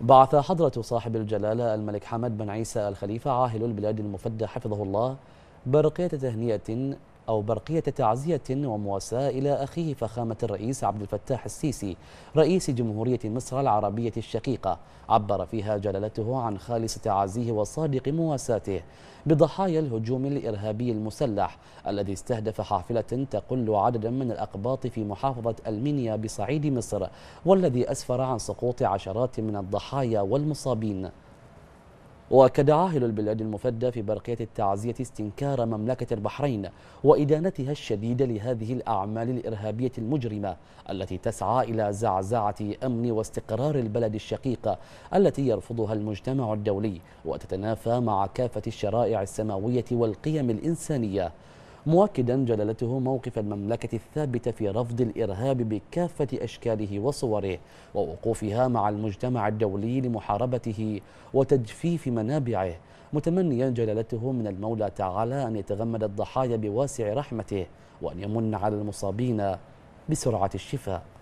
بعث حضرة صاحب الجلالة الملك حمد بن عيسى الخليفة عاهل البلاد المفدى حفظه الله برقية تهنئة أو برقية تعزية ومواساة إلى أخيه فخامة الرئيس عبد الفتاح السيسي رئيس جمهورية مصر العربية الشقيقة عبر فيها جلالته عن خالص تعازيه وصادق مواساته بضحايا الهجوم الإرهابي المسلح الذي استهدف حافلة تقل عددا من الأقباط في محافظة المنيا بصعيد مصر والذي أسفر عن سقوط عشرات من الضحايا والمصابين وأكد عاهل البلاد المفدى في برقية التعزية استنكار مملكة البحرين وإدانتها الشديدة لهذه الأعمال الإرهابية المجرمة التي تسعى إلى زعزعة أمن واستقرار البلد الشقيقة التي يرفضها المجتمع الدولي وتتنافى مع كافة الشرائع السماوية والقيم الإنسانية مؤكدا جلالته موقف المملكة الثابت في رفض الإرهاب بكافة أشكاله وصوره ووقوفها مع المجتمع الدولي لمحاربته وتجفيف منابعه متمنيا جلالته من المولى تعالى أن يتغمد الضحايا بواسع رحمته وأن يمن على المصابين بسرعة الشفاء